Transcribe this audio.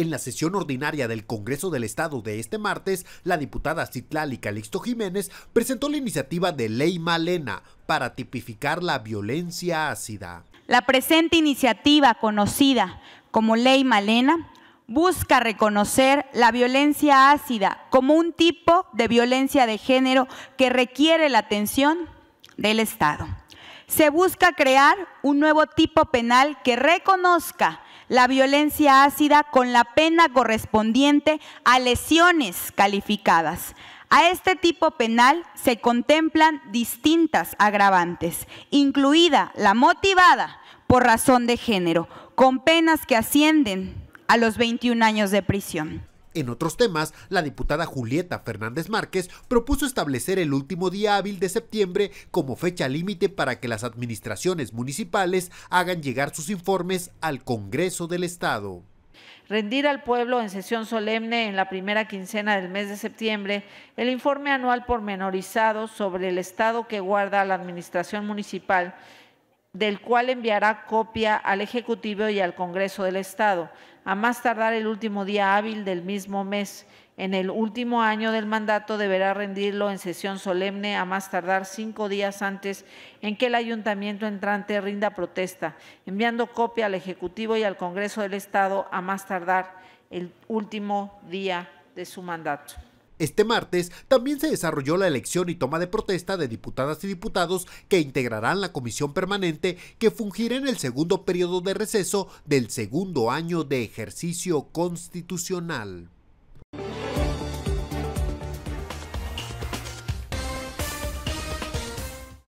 En la sesión ordinaria del Congreso del Estado de este martes, la diputada Citlali Calixto Jiménez presentó la iniciativa de Ley Malena para tipificar la violencia ácida. La presente iniciativa, conocida como Ley Malena, busca reconocer la violencia ácida como un tipo de violencia de género que requiere la atención del Estado. Se busca crear un nuevo tipo penal que reconozca la violencia ácida con la pena correspondiente a lesiones calificadas. A este tipo penal se contemplan distintas agravantes, incluida la motivada por razón de género, con penas que ascienden a los 21 años de prisión. En otros temas, la diputada Julieta Fernández Márquez propuso establecer el último día hábil de septiembre como fecha límite para que las administraciones municipales hagan llegar sus informes al Congreso del Estado. Rendir al pueblo en sesión solemne en la primera quincena del mes de septiembre el informe anual pormenorizado sobre el estado que guarda la administración municipal del cual enviará copia al Ejecutivo y al Congreso del Estado, a más tardar el último día hábil del mismo mes. En el último año del mandato deberá rendirlo en sesión solemne, a más tardar cinco días antes en que el ayuntamiento entrante rinda protesta, enviando copia al Ejecutivo y al Congreso del Estado, a más tardar el último día de su mandato. Este martes también se desarrolló la elección y toma de protesta de diputadas y diputados que integrarán la comisión permanente que fungirá en el segundo periodo de receso del segundo año de ejercicio constitucional.